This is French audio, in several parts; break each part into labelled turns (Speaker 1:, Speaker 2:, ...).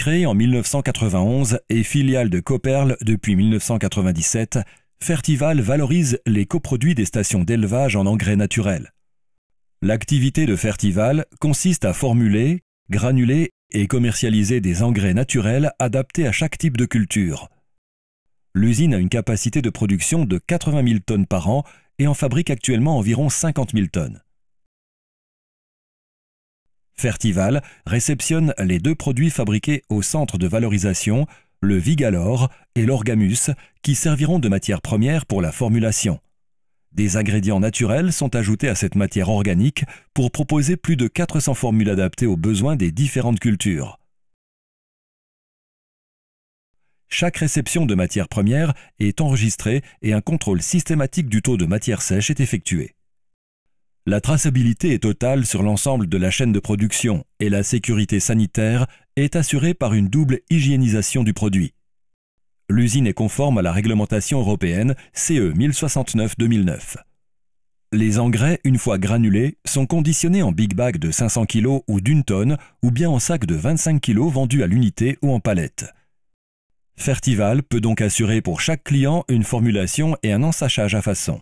Speaker 1: Créée en 1991 et filiale de Copperle depuis 1997, Fertival valorise les coproduits des stations d'élevage en engrais naturels. L'activité de Fertival consiste à formuler, granuler et commercialiser des engrais naturels adaptés à chaque type de culture. L'usine a une capacité de production de 80 000 tonnes par an et en fabrique actuellement environ 50 000 tonnes. Fertival réceptionne les deux produits fabriqués au centre de valorisation, le Vigalor et l'Orgamus, qui serviront de matière première pour la formulation. Des ingrédients naturels sont ajoutés à cette matière organique pour proposer plus de 400 formules adaptées aux besoins des différentes cultures. Chaque réception de matière première est enregistrée et un contrôle systématique du taux de matière sèche est effectué. La traçabilité est totale sur l'ensemble de la chaîne de production et la sécurité sanitaire est assurée par une double hygiénisation du produit. L'usine est conforme à la réglementation européenne CE 1069-2009. Les engrais, une fois granulés, sont conditionnés en big bag de 500 kg ou d'une tonne, ou bien en sac de 25 kg vendus à l'unité ou en palette. Fertival peut donc assurer pour chaque client une formulation et un ensachage à façon.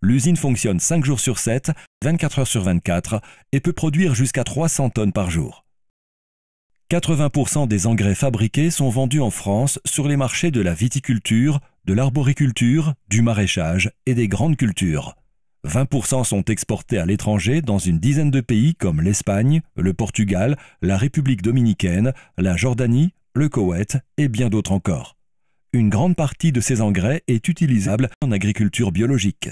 Speaker 1: L'usine fonctionne 5 jours sur 7, 24 heures sur 24 et peut produire jusqu'à 300 tonnes par jour. 80% des engrais fabriqués sont vendus en France sur les marchés de la viticulture, de l'arboriculture, du maraîchage et des grandes cultures. 20% sont exportés à l'étranger dans une dizaine de pays comme l'Espagne, le Portugal, la République dominicaine, la Jordanie, le Koweït et bien d'autres encore. Une grande partie de ces engrais est utilisable en agriculture biologique.